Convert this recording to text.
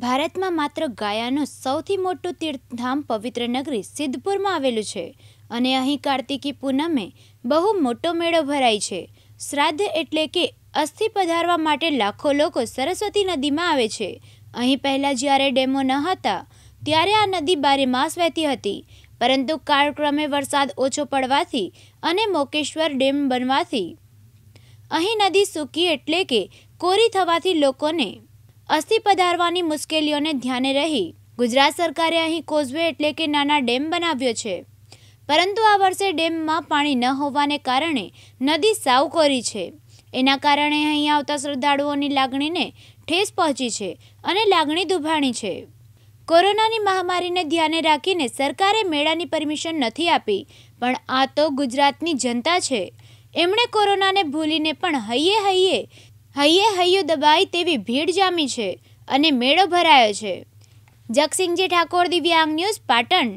ભારતમાં માત્ર ગાયાનું સૌથી મોટું તીર્થધામ પવિત્ર નગરી સિદ્ધપુરમાં આવેલું છે અને અહીં કાર્તિકી પૂનમે બહુ મોટો મેળો ભરાય છે શ્રાદ્ધ એટલે કે અસ્થિ પધારવા માટે લાખો લોકો સરસ્વતી નદીમાં આવે છે અહીં પહેલાં જ્યારે ડેમો ન હતા ત્યારે આ નદી બારે માસ વહેતી હતી પરંતુ કાળક્રમે વરસાદ ઓછો પડવાથી અને મોકેશ્વર ડેમ બનવાથી અહીં નદી સૂકી એટલે કે કોરી થવાથી લોકોને અસ્થિ પધારવાની મુશ્કેલીઓને ધ્યાને રહી ગુજરાત સરકારે અહીં કોઝવે એટલે કે નાના ડેમ બનાવ્યો છે પરંતુ આ વર્ષે ડેમમાં પાણી ન હોવાને કારણે નદી સાવ કરી છે એના કારણે અહીં આવતા શ્રદ્ધાળુઓની લાગણીને ઠેસ પહોંચી છે અને લાગણી દુભાણી છે કોરોનાની મહામારીને ધ્યાને રાખીને સરકારે મેળાની પરમિશન નથી આપી પણ આ તો ગુજરાતની જનતા છે એમણે કોરોનાને ભૂલીને પણ હૈયે હૈયે હૈયે હૈયું દબાય તેવી ભીડ જામી છે અને મેળો ભરાયો છે જગસિંહજી ઠાકોર દિવ્યાંગ ન્યૂઝ પાટણ